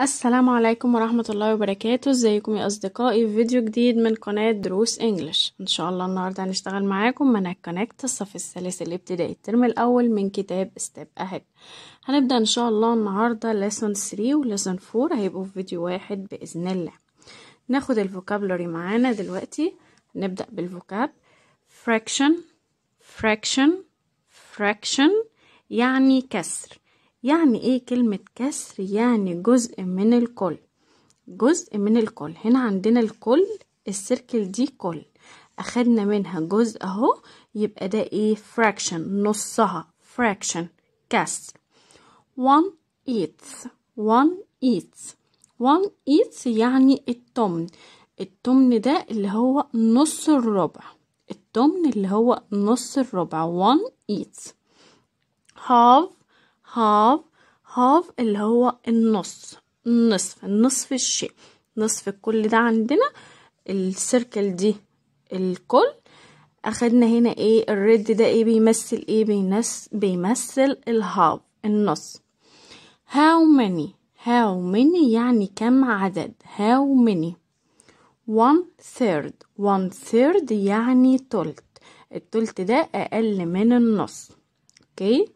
السلام عليكم ورحمة الله وبركاته ازيكم يا اصدقائي في فيديو جديد من قناة دروس انجلش ان شاء الله النهاردة هنشتغل معاكم من كونكت الصف الثالث الابتدائي الترم الاول من كتاب ستيب اهيد هنبدأ ان شاء الله النهاردة لسن 3 ولسن 4 هيبقوا في فيديو واحد بإذن الله ناخد الفوكابلوري معانا دلوقتي نبدأ بالفوكاب fraction fraction fraction يعني كسر يعني ايه كلمة كسر يعني جزء من الكل جزء من الكل هنا عندنا الكل السيركل دي كل اخدنا منها جزء اهو يبقى ده ايه fraction نصها fraction كسر one eats one eats one eats يعني التمن التمن ده اللي هو نص الربع التمن اللي هو نص الربع one eats half هاف هاف اللي هو النص نصف نصف الشيء نصف الكل ده عندنا السيركل دي الكل اخدنا هنا ايه الريد ده ايه بيمثل ايه بيمثل بيمثل الهاف النص هاو ماني هاو ماني يعني كم عدد هاو ماني وان ثيرد وان ثيرد يعني تلت التلت ده اقل من النص اوكي okay.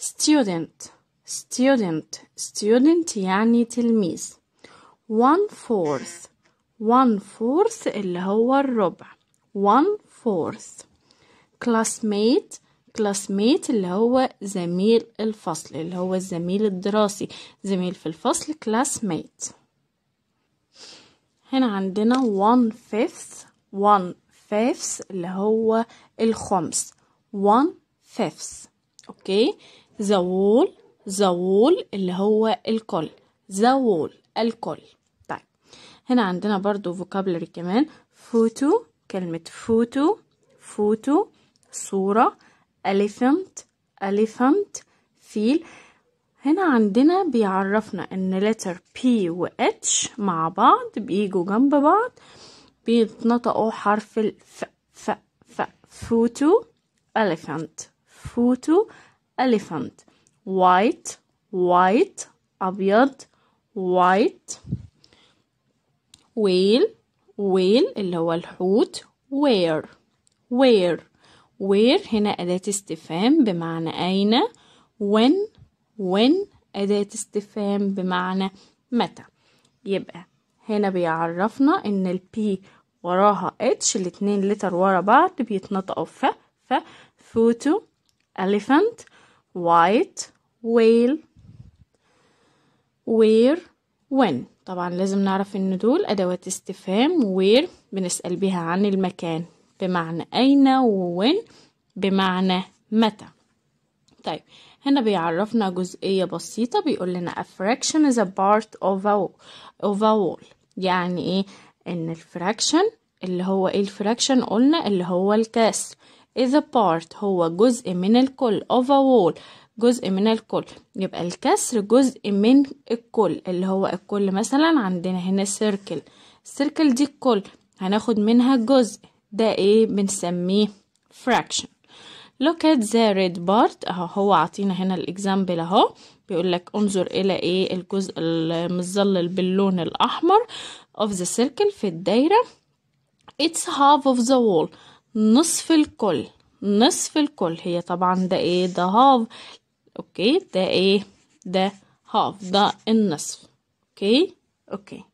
student student student يعني تلميذ one fourth one fourth اللي هو الربع one fourth classmate classmate اللي هو زميل الفصل اللي هو الزميل الدراسي زميل في الفصل classmate هنا عندنا one fifth one fifth اللي هو الخمس one fifth اوكي okay. زول زول اللي هو الكل زول الكل طيب هنا عندنا برضو فوكابلري كمان فوتو كلمة فوتو فوتو صورة elephant elephant فيل هنا عندنا بيعرفنا ان letter P و H مع بعض بيجوا جنب بعض بيتنطقوا حرف الف ف ف فوتو elephant فوتو elephant white white أبيض white whale whale اللي هو الحوت where where where هنا أداة استفهام بمعنى أين when when أداة استفهام بمعنى متى يبقى هنا بيعرفنا إن البي وراها اتش الاتنين لتر ورا بعض بيتنطقوا ف ف فوتو elephant white whale where when طبعا لازم نعرف ان دول ادوات استفهام where بنسأل بها عن المكان بمعنى اين وين بمعنى متى طيب هنا بيعرفنا جزئية بسيطة بيقول لنا a fraction is a part of a, of a wall يعني ايه ان الفراكشن اللي هو ايه الفراكشن قلنا اللي هو الكسر is a part هو جزء من الكل of a wall جزء من الكل يبقى الكسر جزء من الكل اللي هو الكل مثلا عندنا هنا circle السيركل دي الكل هناخد منها جزء ده ايه بنسميه fraction look at the red part اهو هو عطينا هنا الاكزامبل اهو بيقول لك انظر الى ايه الجزء المظلل باللون الاحمر of the circle في الدايره it's half of the wall نصف الكل نصف الكل هي طبعا ده ايه ده هاف اوكي ده ايه ده هاف ده النصف اوكي اوكي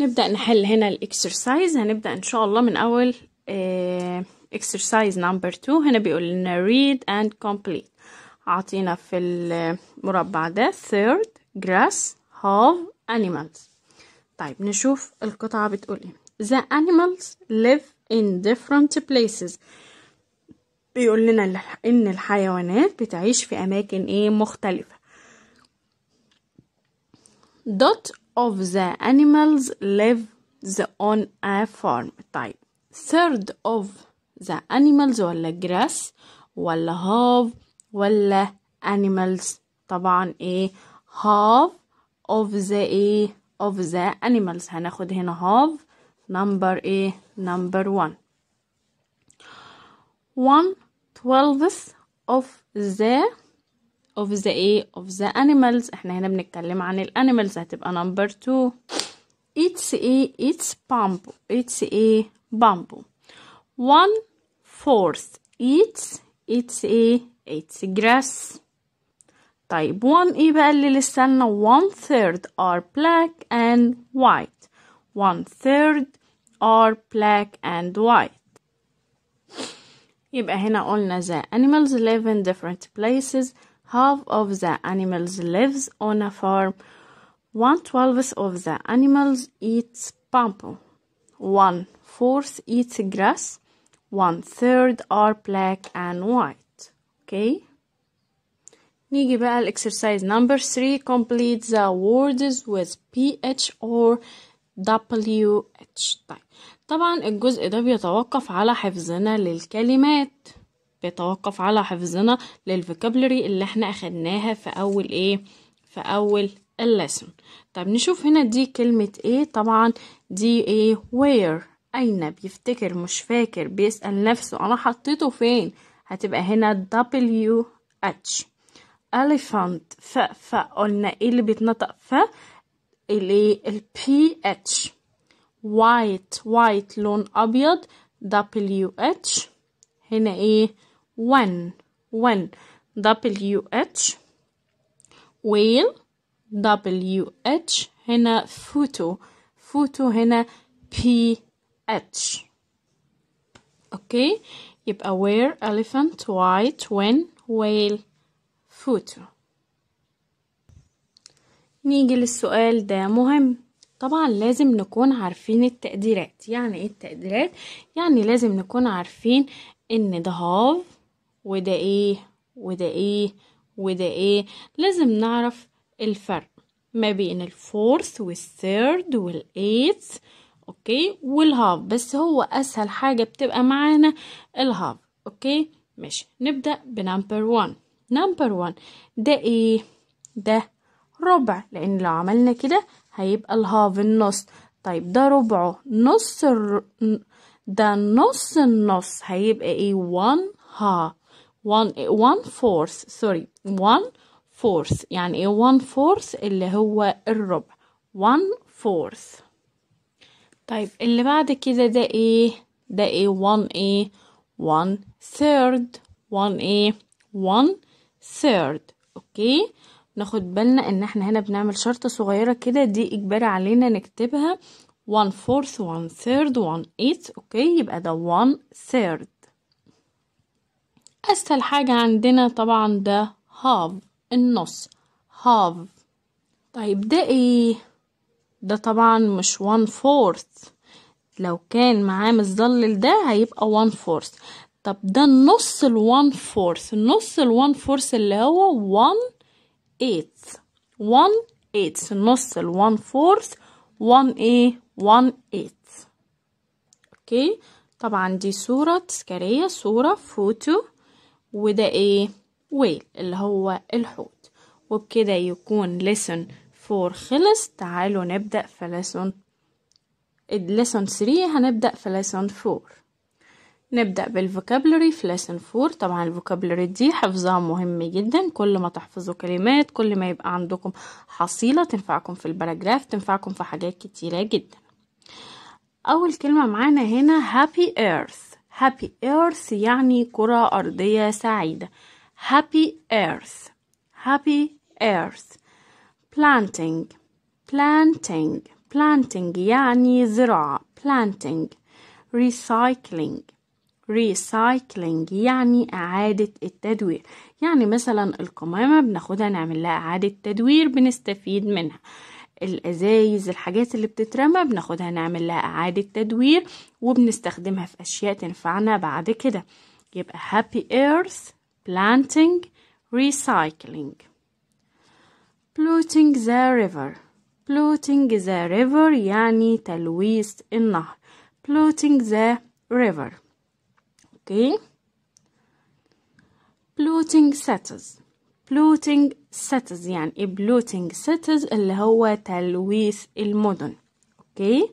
نبدأ نحل هنا الاكسرسايز هنبدأ ان شاء الله من اول آه، اكسرسايز نمبر 2 هنا بيقول لنا read and complete عطينا في المربع ده ثيرد جراس هاف انيمالز طيب نشوف القطعة بتقول ايه The animals live in different places بيقول لنا إن الحيوانات بتعيش في أماكن إيه مختلفة dot of the animals live the on a farm طيب third of the animals ولا grass ولا half ولا animals طبعا ايه half of the ايه of the animals هناخد هنا half number A, number 1. One twelfth of the of the A of the animals احنا هنا بنتكلم عن الانيمالز هتبقى number 2 it's a it's bamboo it's a bamboo One fourth. it's it's a it's grass طيب 1 ايه بقى اللي لسه one third are black and white One third are black and white يبقى هنا قلنا the animals live in different places half of the animals lives on a farm one twelfth of the animals eats bamboo one fourth eats grass one third are black and white okay نيجي بقى الاكسرسايز نمبر 3 complete the words with ph or wh type طبعا الجزء ده بيتوقف على حفظنا للكلمات بيتوقف على حفظنا للفوكابلري اللي احنا اخدناها في اول ايه في اول اللسن طب نشوف هنا دي كلمة ايه طبعا دي ايه وير اين بيفتكر مش فاكر بيسأل نفسه انا حطيته فين هتبقى هنا دبليو اتش elephant ف ف قلنا ايه اللي بيتنطق ف الايه ال P H white white لون أبيض WH هنا إيه when when WH whale WH هنا photo photo هنا PH أوكي يبقى where elephant white when whale photo نيجي للسؤال ده مهم طبعا لازم نكون عارفين التقديرات يعني ايه التقديرات يعني لازم نكون عارفين ان ده هاف وده ايه وده ايه وده ايه لازم نعرف الفرق ما بين الفورث والثيرد والايت اوكي والهاف بس هو اسهل حاجه بتبقى معانا الهاف اوكي ماشي نبدا بنمبر 1 نمبر 1 ده ايه ده ربع لأن لو عملنا كده هيبقى الهاف النص طيب ده ربعه نص الر... ده نص النص هيبقى ايه one ها one one فورث سوري one فورث يعني ايه one فورث اللي هو الربع one فورث طيب اللي بعد كده ده ايه ده ايه one ايه one ثيرد one ايه one ثيرد اوكي ناخد بالنا ان احنا هنا بنعمل شرطة صغيرة كده دي اجباري علينا نكتبها one fourth one third one eighth اوكي يبقى ده one third اسهل حاجة عندنا طبعا ده half النص half طيب ده ايه ده طبعا مش one fourth لو كان معاه مظلل ده هيبقى one fourth طب ده النص ال one fourth النص ال one fourth اللي هو one eighth one eighth نص ال one fourth one a one eighth okay طبعا دي صورة تذكارية صورة فوتو وده ايه ويل اللي هو الحوت وبكده يكون lesson 4 خلص تعالوا نبدأ في lesson lesson 3 هنبدأ في lesson 4 نبدأ بالفوكابلري في لسن فور طبعا الفوكابلري دي حفظها مهم جدا كل ما تحفظوا كلمات كل ما يبقى عندكم حصيلة تنفعكم في الباراجراف تنفعكم في حاجات كتيرة جدا أول كلمة معانا هنا happy earth happy earth يعني كرة أرضية سعيدة happy earth happy earth planting planting planting يعني زراعة planting recycling recycling يعني إعادة التدوير يعني مثلا القمامة بناخدها نعمل لها إعادة تدوير بنستفيد منها الأزايز الحاجات اللي بتترمى بناخدها نعمل لها إعادة تدوير وبنستخدمها في أشياء تنفعنا بعد كده يبقى happy earth planting recycling polluting the river polluting the river يعني تلويث النهر polluting the river اوكي بلوتينج سيتز بلوتينج سيتز يعني بلوتينج إيه سيتز اللي هو تلويث المدن اوكي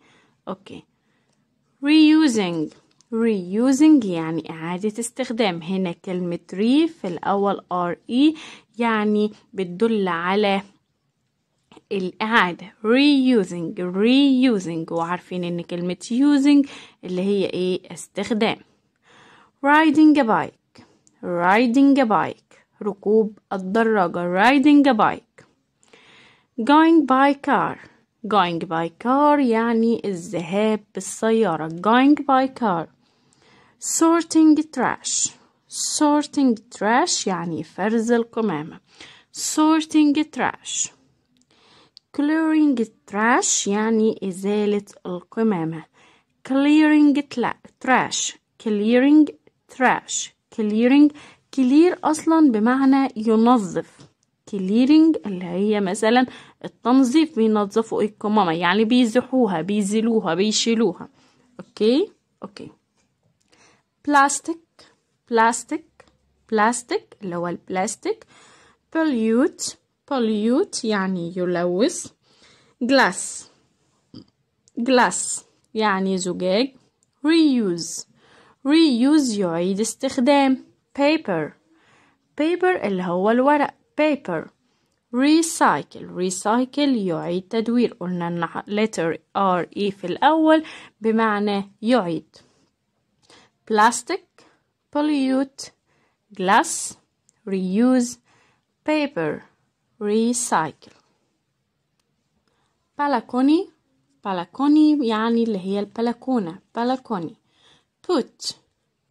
اوكي reusing ريوزينج يعني إعادة استخدام هنا كلمة ري في الأول ار اي e يعني بتدل على الإعادة reusing reusing وعارفين إن كلمة using اللي هي إيه استخدام riding a bike riding a bike ركوب الدراجة riding a bike going by car going by car يعني الذهاب بالسيارة going by car sorting trash sorting trash يعني فرز القمامة sorting trash clearing trash يعني إزالة القمامة clearing trash clearing trash clearing clear أصلا بمعنى ينظف clearing اللي هي مثلا التنظيف بينظفوا إيه؟ الكمامة يعني بيزحوها بيزلوها بيشيلوها اوكي اوكي بلاستيك بلاستيك بلاستيك اللي هو البلاستيك pollute pollute يعني يلوث glass glass يعني زجاج reuse reuse يعيد استخدام paper paper اللي هو الورق paper recycle recycle يعيد تدوير قلنا ان letter r e في الاول بمعنى يعيد plastic pollute glass reuse paper recycle balcony balcony يعني اللي هي البلكونة balcony put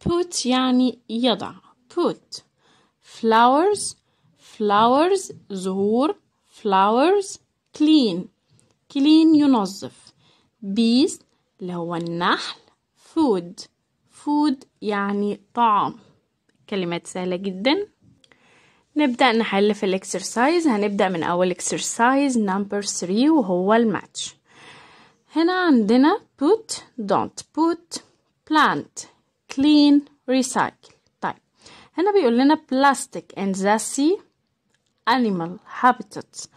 put يعني يضع put flowers flowers زهور flowers clean clean ينظف beast اللي هو النحل food food يعني طعام كلمات سهلة جدا نبدأ نحل في الاكسرسايز هنبدأ من أول اكسرسايز نمبر 3 وهو الماتش هنا عندنا put don't put plant clean recycle طيب هنا بيقول لنا plastic and zassy animal habitats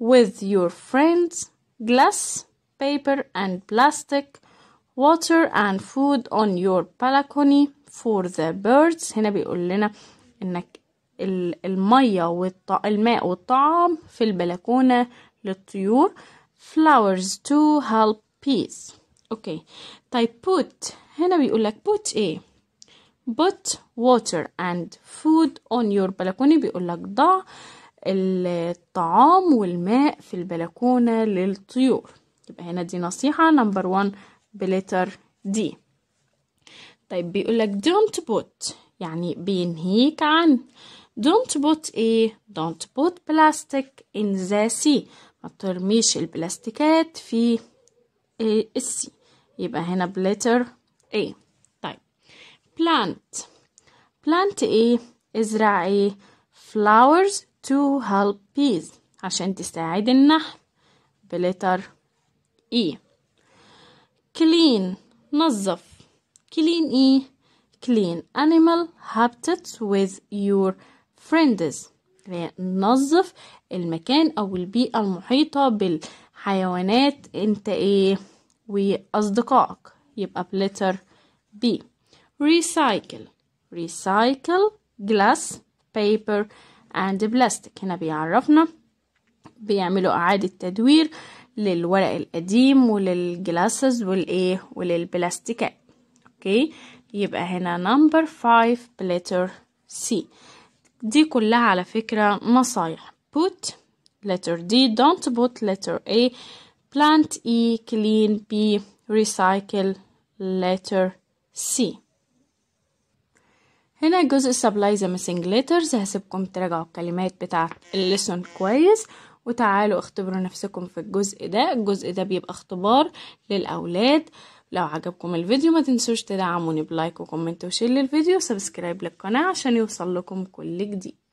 with your friends glass paper and plastic water and food on your balcony for the birds هنا بيقول لنا انك المية والط... الماء والطعام في البلكونة للطيور flowers to help peace okay. طيب put هنا بيقول لك put ايه put water and food on your بلكونة بيقول لك ضع الطعام والماء في البلكونة للطيور يبقى هنا دي نصيحة نمبر 1 بلتر دي طيب بيقول لك don't put يعني بينهيك عن don't put ايه don't put plastic in the sea ما ترميش البلاستيكات في السي يبقى هنا بلتر ايه طيب plant plant ايه ازرع ايه flowers to help bees عشان تساعد النحل بلتر اي e. clean نظف clean ايه clean animal habitats with your friends نظف المكان او البيئة المحيطة بالحيوانات انت ايه واصدقائك يبقى بلتر بي recycle recycle glass paper and plastic هنا بيعرفنا بيعملوا إعادة تدوير للورق القديم وللجلاسز والإيه وللبلاستيكات أوكي يبقى هنا number 5 letter C دي كلها على فكرة نصايح put letter D don't put letter A plant E clean B recycle letter C هنا الجزء سبلايز missing letters هسيبكم تراجعوا الكلمات بتاعة الليسون كويس وتعالوا اختبروا نفسكم في الجزء ده الجزء ده بيبقى اختبار للأولاد لو عجبكم الفيديو ما تنسوش تدعموني بلايك وكومنت وشير للفيديو وسبسكرايب للقناة عشان يوصل لكم كل جديد